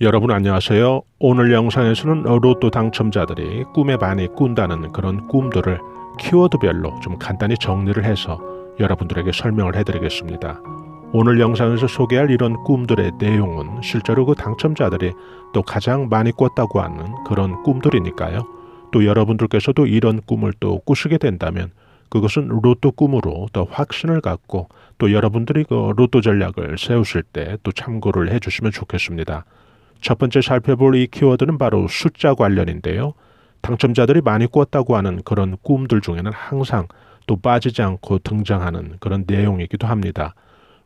여러분 안녕하세요. 오늘 영상에서는 로또 당첨자들이 꿈에 많이 꾼다는 그런 꿈들을 키워드별로 좀 간단히 정리를 해서 여러분들에게 설명을 해드리겠습니다. 오늘 영상에서 소개할 이런 꿈들의 내용은 실제로 그 당첨자들이 또 가장 많이 꿨다고 하는 그런 꿈들이니까요. 또 여러분들께서도 이런 꿈을 또 꾸시게 된다면 그것은 로또 꿈으로 더 확신을 갖고 또 여러분들이 그 로또 전략을 세우실 때 또 참고를 해주시면 좋겠습니다. 첫 번째 살펴볼 이 키워드는 바로 숫자 관련인데요. 당첨자들이 많이 꿨다고 하는 그런 꿈들 중에는 항상 또 빠지지 않고 등장하는 그런 내용이기도 합니다.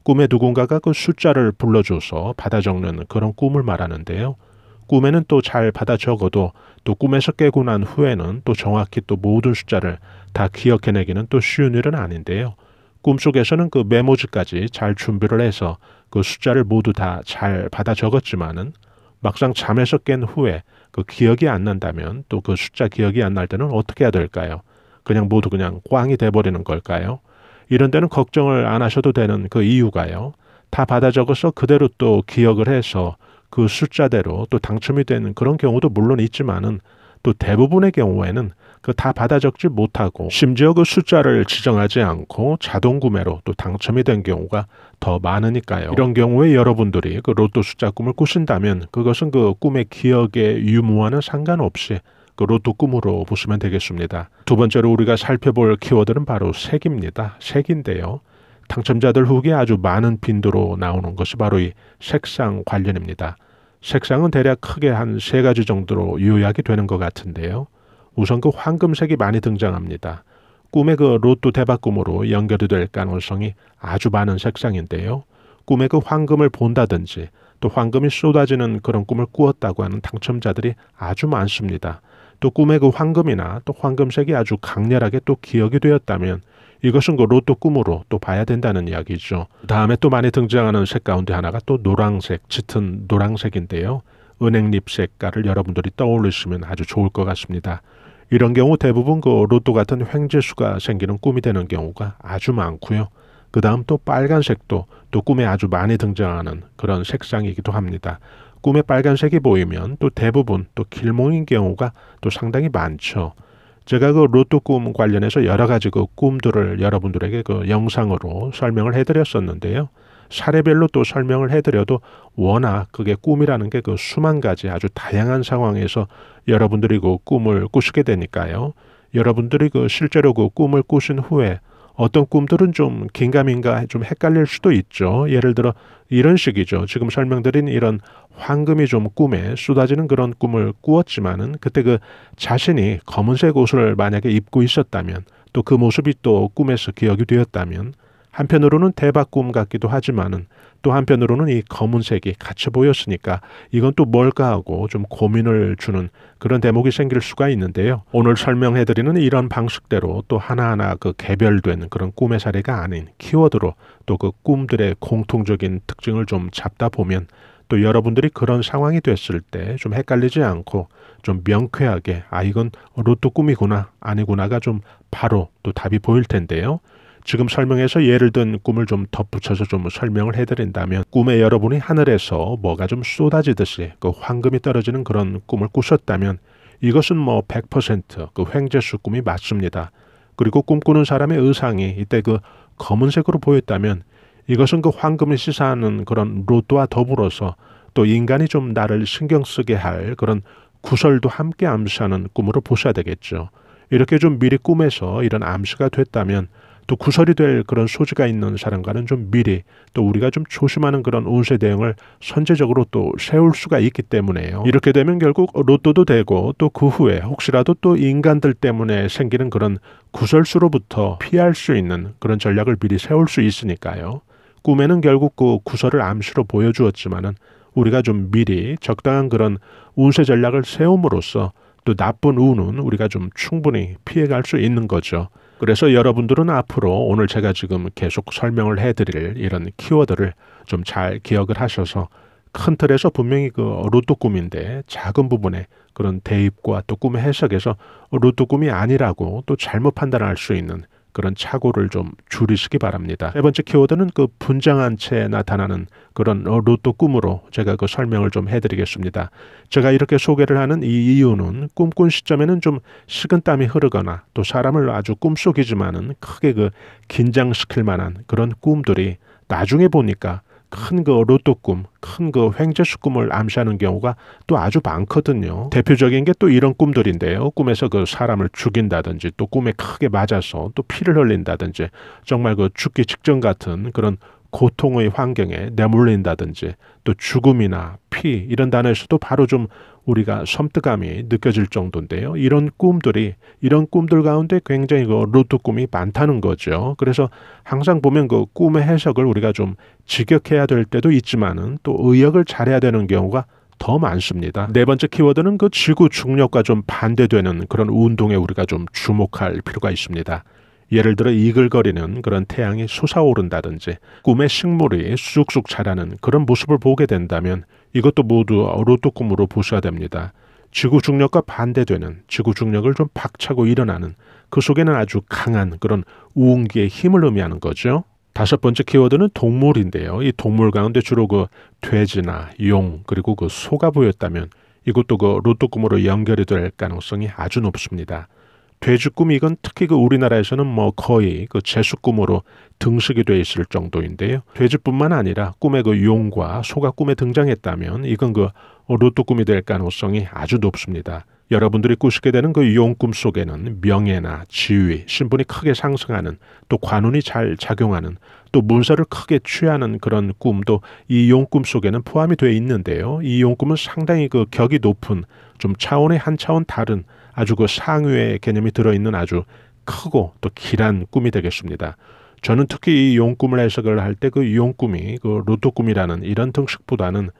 꿈에 누군가가 그 숫자를 불러줘서 받아 적는 그런 꿈을 말하는데요. 꿈에는 또 잘 받아 적어도 또 꿈에서 깨고 난 후에는 또 정확히 또 모든 숫자를 다 기억해내기는 또 쉬운 일은 아닌데요. 꿈속에서는 그 메모지까지 잘 준비를 해서 그 숫자를 모두 다 잘 받아 적었지만은 막상 잠에서 깬 후에 그 기억이 안 난다면 또 그 숫자 기억이 안 날 때는 어떻게 해야 될까요? 그냥 모두 그냥 꽝이 돼버리는 걸까요? 이런 데는 걱정을 안 하셔도 되는 그 이유가요. 다 받아 적어서 그대로 또 기억을 해서 그 숫자대로 또 당첨이 되는 그런 경우도 물론 있지만은 또 대부분의 경우에는 그다 받아 적지 못하고 심지어 그 숫자를 지정하지 않고 자동 구매로 또 당첨이 된 경우가 더 많으니까요. 이런 경우에 여러분들이 그 로또 숫자 꿈을 꾸신다면 그것은 그 꿈의 기억의 유무와는 상관없이 그 로또 꿈으로 보시면 되겠습니다. 두 번째로 우리가 살펴볼 키워드는 바로 색입니다. 색인데요. 당첨자들 후기에 아주 많은 빈도로 나오는 것이 바로 이 색상 관련입니다. 색상은 대략 크게 한 세 가지 정도로 요약이 되는 것 같은데요. 우선 그 황금색이 많이 등장합니다. 꿈의 그 로또 대박 꿈으로 연결이 될 가능성이 아주 많은 색상인데요. 꿈의 그 황금을 본다든지 또 황금이 쏟아지는 그런 꿈을 꾸었다고 하는 당첨자들이 아주 많습니다. 또 꿈의 그 황금이나 또 황금색이 아주 강렬하게 또 기억이 되었다면 이것은 그 로또 꿈으로 또 봐야 된다는 이야기죠. 다음에 또 많이 등장하는 색 가운데 하나가 또 노랑색, 짙은 노랑색인데요. 은행잎 색깔을 여러분들이 떠올리시면 아주 좋을 것 같습니다. 이런 경우 대부분 그 로또 같은 횡재수가 생기는 꿈이 되는 경우가 아주 많고요. 그 다음 또 빨간색도 또 꿈에 아주 많이 등장하는 그런 색상이기도 합니다. 꿈에 빨간색이 보이면 또 대부분 또 길몽인 경우가 또 상당히 많죠. 제가 그 로또 꿈 관련해서 여러 가지 그 꿈들을 여러분들에게 그 영상으로 설명을 해드렸었는데요. 사례별로 또 설명을 해드려도 워낙 그게 꿈이라는 게 그 수만 가지 아주 다양한 상황에서 여러분들이 그 꿈을 꾸시게 되니까요. 여러분들이 그 실제로 그 꿈을 꾸신 후에 어떤 꿈들은 좀 긴가민가 좀 헷갈릴 수도 있죠. 예를 들어 이런 식이죠. 지금 설명드린 이런 황금이 좀 꿈에 쏟아지는 그런 꿈을 꾸었지만은 그때 그 자신이 검은색 옷을 만약에 입고 있었다면 또 그 모습이 또 꿈에서 기억이 되었다면 한편으로는 대박 꿈 같기도 하지만은 또 한편으로는 이 검은색이 같이 보였으니까 이건 또 뭘까 하고 좀 고민을 주는 그런 대목이 생길 수가 있는데요. 오늘 설명해드리는 이런 방식대로 또 하나하나 그개별되는 그런 꿈의 사례가 아닌 키워드로 또 그 꿈들의 공통적인 특징을 좀 잡다 보면 또 여러분들이 그런 상황이 됐을 때 좀 헷갈리지 않고 좀 명쾌하게 아 이건 로또 꿈이구나 아니구나가 좀 바로 또 답이 보일 텐데요. 지금 설명해서 예를 든 꿈을 좀 덧붙여서 좀 설명을 해드린다면 꿈에 여러분이 하늘에서 뭐가 좀 쏟아지듯이 그 황금이 떨어지는 그런 꿈을 꾸셨다면 이것은 뭐 100%그 횡재수 꿈이 맞습니다. 그리고 꿈꾸는 사람의 의상이 이때 그 검은색으로 보였다면 이것은 그 황금을 시사하는 그런 로또와 더불어서 또 인간이 좀 나를 신경 쓰게 할 그런 구설도 함께 암시하는 꿈으로 보셔야 되겠죠. 이렇게 좀 미리 꿈에서 이런 암시가 됐다면 또 구설이 될 그런 소지가 있는 사람과는 좀 미리 또 우리가 좀 조심하는 그런 운세 대응을 선제적으로 또 세울 수가 있기 때문에요. 이렇게 되면 결국 로또도 되고 또 그 후에 혹시라도 또 인간들 때문에 생기는 그런 구설수로부터 피할 수 있는 그런 전략을 미리 세울 수 있으니까요. 꿈에는 결국 그 구설을 암시로 보여주었지만은 우리가 좀 미리 적당한 그런 운세 전략을 세움으로써 또 나쁜 운은 우리가 좀 충분히 피해갈 수 있는 거죠. 그래서 여러분들은 앞으로 오늘 제가 지금 계속 설명을 해드릴 이런 키워드를 좀 잘 기억을 하셔서 큰 틀에서 분명히 그 루트 꿈인데 작은 부분에 그런 대입과 또 꿈 해석에서 루트 꿈이 아니라고 또 잘못 판단할 수 있는 그런 착오를 좀 줄이시기 바랍니다. 세 네 번째 키워드는 그 분장한 채 나타나는 그런 로또 꿈으로 제가 그 설명을 좀 해드리겠습니다. 제가 이렇게 소개를 하는 이 이유는 꿈꾼 시점에는 좀 식은땀이 흐르거나 또 사람을 아주 꿈속이지만은 크게 그 긴장시킬 만한 그런 꿈들이 나중에 보니까 큰그 로또 꿈, 큰 그 횡재수 꿈을 암시하는 경우가 또 아주 많거든요. 대표적인 게 또 이런 꿈들인데요. 꿈에서 그 사람을 죽인다든지 또 꿈에 크게 맞아서 또 피를 흘린다든지 정말 그 죽기 직전 같은 그런 고통의 환경에 내몰린다든지 또 죽음이나 피 이런 단어에서도 바로 좀 우리가 섬뜩함이 느껴질 정도인데요. 이런 꿈들이 이런 꿈들 가운데 굉장히 그 루트 꿈이 많다는 거죠. 그래서 항상 보면 그 꿈의 해석을 우리가 좀 직역해야 될 때도 있지만은 또 의역을 잘해야 되는 경우가 더 많습니다. 네 번째 키워드는 그 지구 중력과 좀 반대되는 그런 운동에 우리가 좀 주목할 필요가 있습니다. 예를 들어 이글거리는 그런 태양이 솟아오른다든지 꿈의 식물이 쑥쑥 자라는 그런 모습을 보게 된다면 이것도 모두 로또 꿈으로 보셔야 됩니다. 지구 중력과 반대되는 지구 중력을 좀 박차고 일어나는 그 속에는 아주 강한 그런 우운기의 힘을 의미하는 거죠. 다섯 번째 키워드는 동물인데요. 이 동물 가운데 주로 그 돼지나 용 그리고 그 소가 보였다면 이것도 그 로또 꿈으로 연결이 될 가능성이 아주 높습니다. 돼지꿈이건 특히 그 우리나라에서는 뭐 거의 그 제수꿈으로 등식이 돼 있을 정도인데요. 돼지뿐만 아니라 꿈의 그 용과 소가 꿈에 등장했다면 이건 그 로또꿈이 될 가능성이 아주 높습니다. 여러분들이 꾸시게 되는 그 용꿈 속에는 명예나 지위, 신분이 크게 상승하는 또 관운이 잘 작용하는 또 문서를 크게 취하는 그런 꿈도 이 용꿈 속에는 포함이 돼 있는데요. 이 용꿈은 상당히 그 격이 높은 좀 차원의 한 차원 다른 아주 그 상위의 개념이 들어있는 아주 크고 또 길한 꿈이 되겠습니다. 저는 특히 이 용꿈을 해석을 할 때 그 용꿈이 그 로또 꿈이라는 이런 등식보다는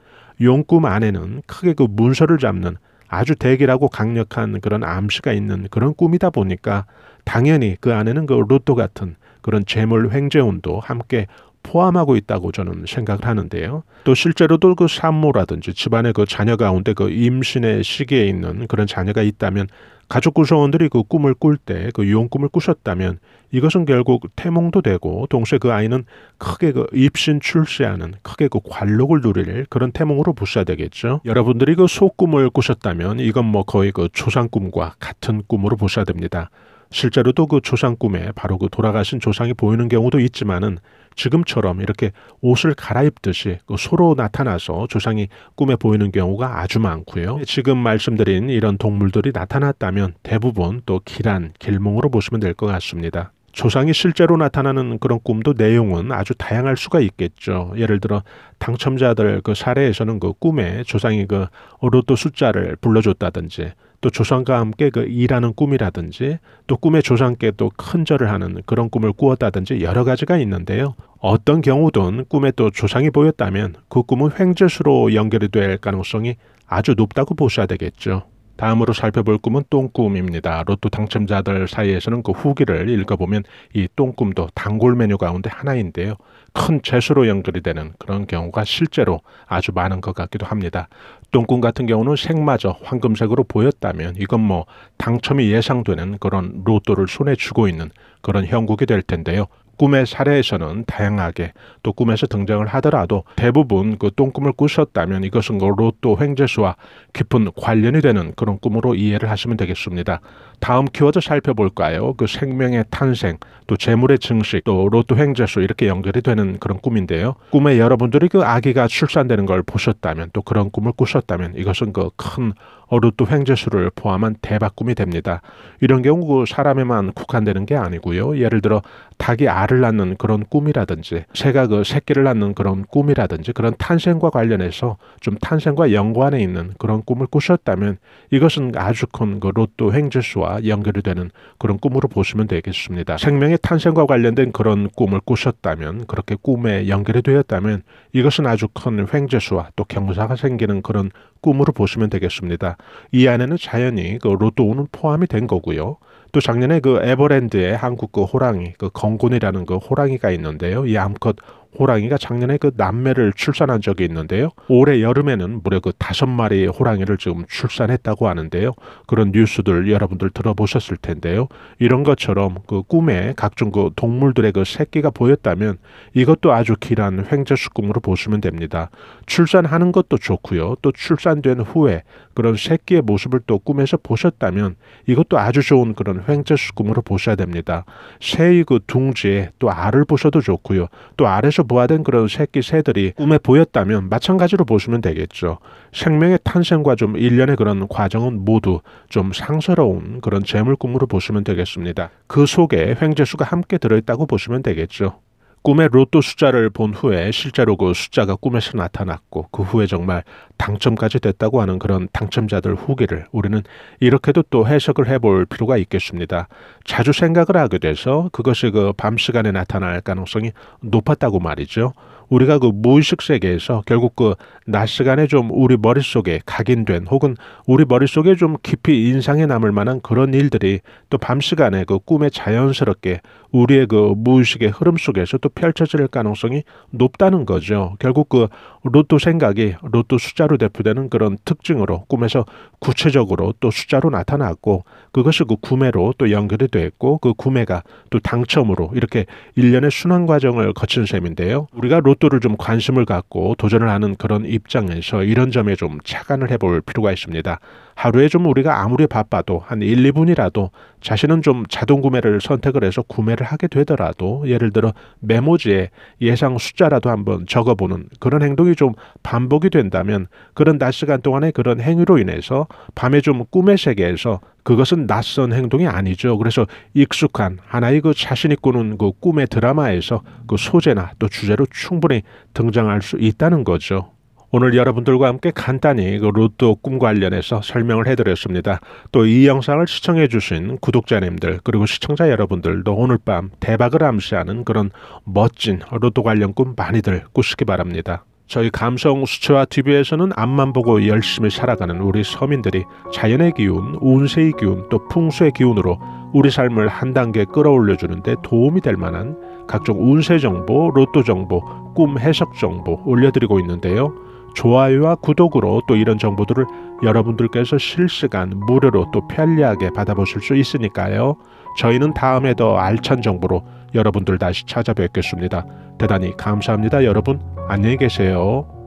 용꿈 안에는 크게 그 문서를 잡는 아주 대기라고 강력한 그런 암시가 있는 그런 꿈이다 보니까 당연히 그 안에는 그 로또 같은 그런 재물 횡재운도 함께 포함하고 있다고 저는 생각을 하는데요. 또 실제로도 그 산모라든지 집안의 그 자녀 가운데 그 임신의 시기에 있는 그런 자녀가 있다면 가족 구성원들이 그 꿈을 꿀 때 그 유혼 꿈을 꾸셨다면 이것은 결국 태몽도 되고 동시에 그 아이는 크게 그 입신 출세하는 크게 그 관록을 누릴 그런 태몽으로 부셔야되겠죠 여러분들이 그 소꿈을 꾸셨다면 이건 뭐 거의 그 초상꿈과 같은 꿈으로 부야됩니다 실제로 또 그 조상 꿈에 바로 그 돌아가신 조상이 보이는 경우도 있지만은 지금처럼 이렇게 옷을 갈아입듯이 그 소로 나타나서 조상이 꿈에 보이는 경우가 아주 많고요. 지금 말씀드린 이런 동물들이 나타났다면 대부분 또길란 길몽으로 보시면 될 것 같습니다. 조상이 실제로 나타나는 그런 꿈도 내용은 아주 다양할 수가 있겠죠. 예를 들어 당첨자들 그 사례에서는 그 꿈에 조상이 그 로또 숫자를 불러줬다든지 또 조상과 함께 그 일하는 꿈이라든지 또 꿈에 조상께 또 큰절을 하는 그런 꿈을 꾸었다든지 여러 가지가 있는데요. 어떤 경우든 꿈에 또 조상이 보였다면 그 꿈은 횡재수로 연결이 될 가능성이 아주 높다고 보셔야 되겠죠. 다음으로 살펴볼 꿈은 똥꿈입니다. 로또 당첨자들 사이에서는 그 후기를 읽어보면 이 똥꿈도 단골 메뉴 가운데 하나인데요. 큰 재수로 연결이 되는 그런 경우가 실제로 아주 많은 것 같기도 합니다. 똥꿈 같은 경우는 색마저 황금색으로 보였다면 이건 뭐 당첨이 예상되는 그런 로또를 손에 쥐고 있는 그런 형국이 될 텐데요. 꿈의 사례에서는 다양하게 또 꿈에서 등장을 하더라도 대부분 그 똥꿈을 꾸셨다면 이것은 그 로또 횡재수와 깊은 관련이 되는 그런 꿈으로 이해를 하시면 되겠습니다. 다음 키워드 살펴볼까요? 그 생명의 탄생, 또 재물의 증식, 또 로또 횡재수 이렇게 연결이 되는 그런 꿈인데요. 꿈에 여러분들이 그 아기가 출산되는 걸 보셨다면 또 그런 꿈을 꾸셨다면 이것은 그 큰 로또 횡재수를 포함한 대박 꿈이 됩니다. 이런 경우 그 사람에만 국한되는 게 아니고요. 예를 들어 닭이 알을 낳는 그런 꿈이라든지 새가 그 새끼를 낳는 그런 꿈이라든지 그런 탄생과 관련해서 좀 탄생과 연관해 있는 그런 꿈을 꾸셨다면 이것은 아주 큰 그 로또 횡재수와 연결이 되는 그런 꿈으로 보시면 되겠습니다. 생명의 탄생과 관련된 그런 꿈을 꾸셨다면 그렇게 꿈에 연결이 되었다면 이것은 아주 큰 횡재수와 또 경사가 생기는 그런 꿈으로 보시면 되겠습니다. 이 안에는 자연히 그 로또우는 포함이 된 거고요. 또 작년에 그 에버랜드의 한국 그 호랑이 그 건곤이라는 그 호랑이가 있는데요. 이 암컷 호랑이가 작년에 그 남매를 출산한 적이 있는데요. 올해 여름에는 무려 그 다섯 마리의 호랑이를 지금 출산했다고 하는데요. 그런 뉴스들 여러분들 들어보셨을 텐데요. 이런 것처럼 그 꿈에 각종 그 동물들의 그 새끼가 보였다면 이것도 아주 길한 횡재수 금으로 보시면 됩니다. 출산하는 것도 좋고요. 또 출산된 후에 그런 새끼의 모습을 또 꿈에서 보셨다면 이것도 아주 좋은 그런 횡재수 금으로 보셔야 됩니다. 새의 그 둥지에 또 알을 보셔도 좋고요. 또 알에서 땅에서 부화된 그런 새끼 새들이 꿈에 보였다면 마찬가지로 보시면 되겠죠. 생명의 탄생과 좀 일련의 그런 과정은 모두 좀 상서로운 그런 재물 꿈으로 보시면 되겠습니다. 그 속에 횡재수가 함께 들어있다고 보시면 되겠죠. 꿈의 로또 숫자를 본 후에 실제로 그 숫자가 꿈에서 나타났고 그 후에 정말 당첨까지 됐다고 하는 그런 당첨자들 후기를 우리는 이렇게도 또 해석을 해볼 필요가 있겠습니다. 자주 생각을 하게 돼서 그것이 그 밤 시간에 나타날 가능성이 높았다고 말이죠. 우리가 그 무의식 세계에서 결국 그 낮 시간에 좀 우리 머릿속에 각인된 혹은 우리 머릿속에 좀 깊이 인상에 남을 만한 그런 일들이 또 밤 시간에 그 꿈에 자연스럽게 우리의 그 무의식의 흐름 속에서 또 펼쳐질 가능성이 높다는 거죠. 결국 그 로또 생각이 로또 숫자로 대표되는 그런 특징으로 꿈에서 구체적으로 또 숫자로 나타났고 그것이 그 구매로 또 연결이 됐고 그 구매가 또 당첨으로 이렇게 일련의 순환 과정을 거친 셈인데요. 우리가 로또 속도를 좀 관심을 갖고 도전을 하는 그런 입장에서 이런 점에 좀 착안을 해볼 필요가 있습니다. 하루에 좀 우리가 아무리 바빠도 한 1, 2분이라도 자신은 좀 자동 구매를 선택을 해서 구매를 하게 되더라도 예를 들어 메모지에 예상 숫자라도 한번 적어보는 그런 행동이 좀 반복이 된다면 그런 낮 시간 동안의 그런 행위로 인해서 밤에 좀 꿈의 세계에서 그것은 낯선 행동이 아니죠. 그래서 익숙한 하나의 그 자신이 꾸는 그 꿈의 드라마에서 그 소재나 또 주제로 충분히 등장할 수 있다는 거죠. 오늘 여러분들과 함께 간단히 그 로또 꿈 관련해서 설명을 해드렸습니다. 또 이 영상을 시청해주신 구독자님들 그리고 시청자 여러분들도 오늘 밤 대박을 암시하는 그런 멋진 로또 관련 꿈 많이들 꾸시기 바랍니다. 저희 감성 수채화 TV에서는 앞만 보고 열심히 살아가는 우리 서민들이 자연의 기운, 운세의 기운, 또 풍수의 기운으로 우리 삶을 한 단계 끌어올려주는데 도움이 될 만한 각종 운세 정보, 로또 정보, 꿈 해석 정보 올려드리고 있는데요. 좋아요와 구독으로 또 이런 정보들을 여러분들께서 실시간 무료로 또 편리하게 받아보실 수 있으니까요. 저희는 다음에 더 알찬 정보로 여러분들 다시 찾아뵙겠습니다. 대단히 감사합니다. 여러분 안녕히 계세요.